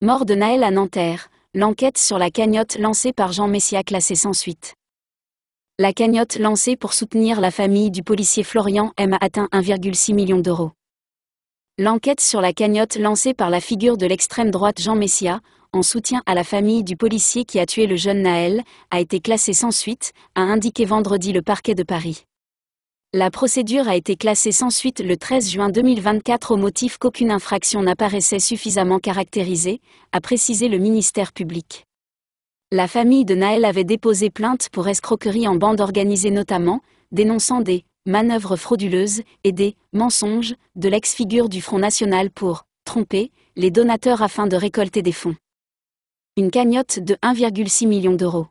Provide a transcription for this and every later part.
Mort de Naël à Nanterre, l'enquête sur la cagnotte lancée par Jean Messia classée sans suite. La cagnotte lancée pour soutenir la famille du policier Florian M a atteint 1,6 million d'euros. L'enquête sur la cagnotte lancée par la figure de l'extrême droite Jean Messia, en soutien à la famille du policier qui a tué le jeune Naël, a été classée sans suite, a indiqué vendredi le parquet de Paris. La procédure a été classée sans suite le 13 juin 2024 au motif qu'aucune infraction n'apparaissait suffisamment caractérisée, a précisé le ministère public. La famille de Naël avait déposé plainte pour escroquerie en bande organisée notamment, dénonçant des manœuvres frauduleuses et des mensonges de l'ex-figure du Front National pour tromper les donateurs afin de récolter des fonds. Une cagnotte de 1,6 million d'euros.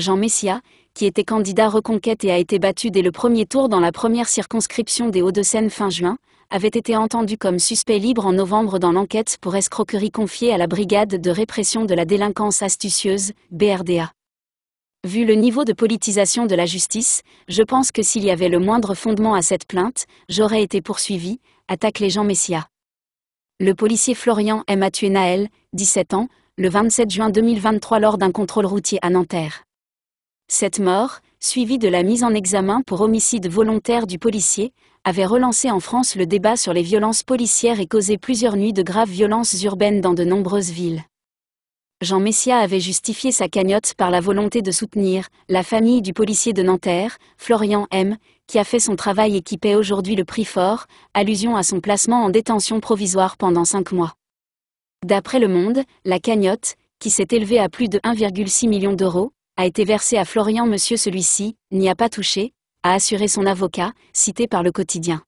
Jean Messia, qui était candidat reconquête et a été battu dès le premier tour dans la première circonscription des Hauts-de-Seine fin juin, avait été entendu comme suspect libre en novembre dans l'enquête pour escroquerie confiée à la Brigade de répression de la délinquance astucieuse, BRDA. Vu le niveau de politisation de la justice, je pense que s'il y avait le moindre fondement à cette plainte, j'aurais été poursuivi, attaque les Jean Messia. Le policier Florian M. a tué Naël, 17 ans, le 27 juin 2023 lors d'un contrôle routier à Nanterre. Cette mort, suivie de la mise en examen pour homicide volontaire du policier, avait relancé en France le débat sur les violences policières et causé plusieurs nuits de graves violences urbaines dans de nombreuses villes. Jean Messia avait justifié sa cagnotte par la volonté de soutenir la famille du policier de Nanterre, Florian M., qui a fait son travail et qui paie aujourd'hui le prix fort, allusion à son placement en détention provisoire pendant cinq mois. D'après Le Monde, la cagnotte, qui s'est élevée à plus de 1,6 million d'euros, a été versé à Florian Monsieur celui-ci, n'y a pas touché, a assuré son avocat, cité par le quotidien.